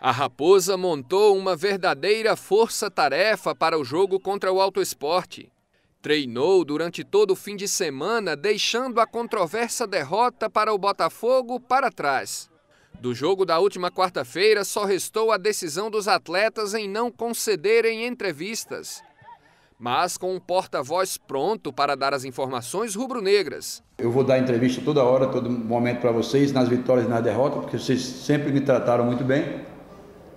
A Raposa montou uma verdadeira força-tarefa para o jogo contra o Alto Esporte. Treinou durante todo o fim de semana, deixando a controversa derrota para o Botafogo para trás. Do jogo da última quarta-feira, só restou a decisão dos atletas em não concederem entrevistas. Mas com um porta-voz pronto para dar as informações rubro-negras. Eu vou dar entrevista toda hora, todo momento para vocês, nas vitórias e nas derrotas, porque vocês sempre me trataram muito bem.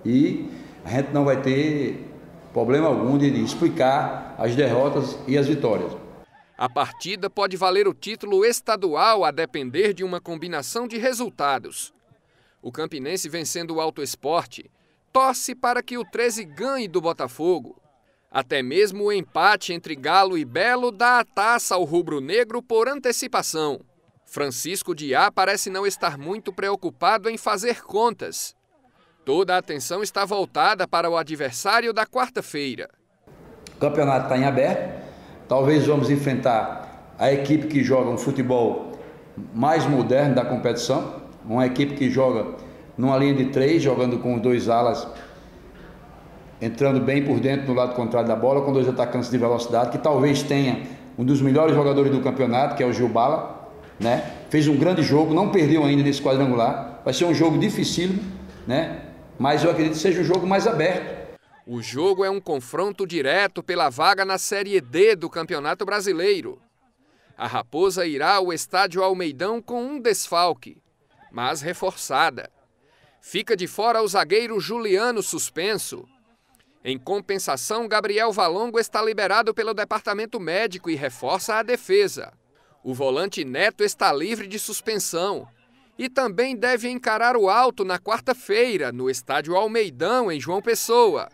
E a gente não vai ter problema algum de explicar as derrotas e as vitórias. A partida pode valer o título estadual a depender de uma combinação de resultados. O Campinense vencendo o Alto Esporte torce para que o 13 ganhe do Botafogo. Até mesmo o empate entre Galo e Belo dá a taça ao rubro-negro por antecipação. Francisco Diá parece não estar muito preocupado em fazer contas Toda a atenção está voltada para o adversário da quarta-feira. O campeonato está em aberto. Talvez vamos enfrentar a equipe que joga um futebol mais moderno da competição, uma equipe que joga numa linha de três, jogando com dois alas, entrando bem por dentro no lado contrário da bola, com dois atacantes de velocidade, que talvez tenha um dos melhores jogadores do campeonato, que é o Gilbala, né? Fez um grande jogo, não perdeu ainda nesse quadrangular. Vai ser um jogo dificílimo, né? mas eu acredito que seja um jogo mais aberto. O jogo é um confronto direto pela vaga na Série D do Campeonato Brasileiro. A Raposa irá ao estádio Almeidão com um desfalque, mas reforçada. Fica de fora o zagueiro Juliano suspenso. Em compensação, Gabriel Valongo está liberado pelo departamento médico e reforça a defesa. O volante Neto está livre de suspensão e também deve encarar o alto na quarta-feira, no Estádio Almeidão, em João Pessoa.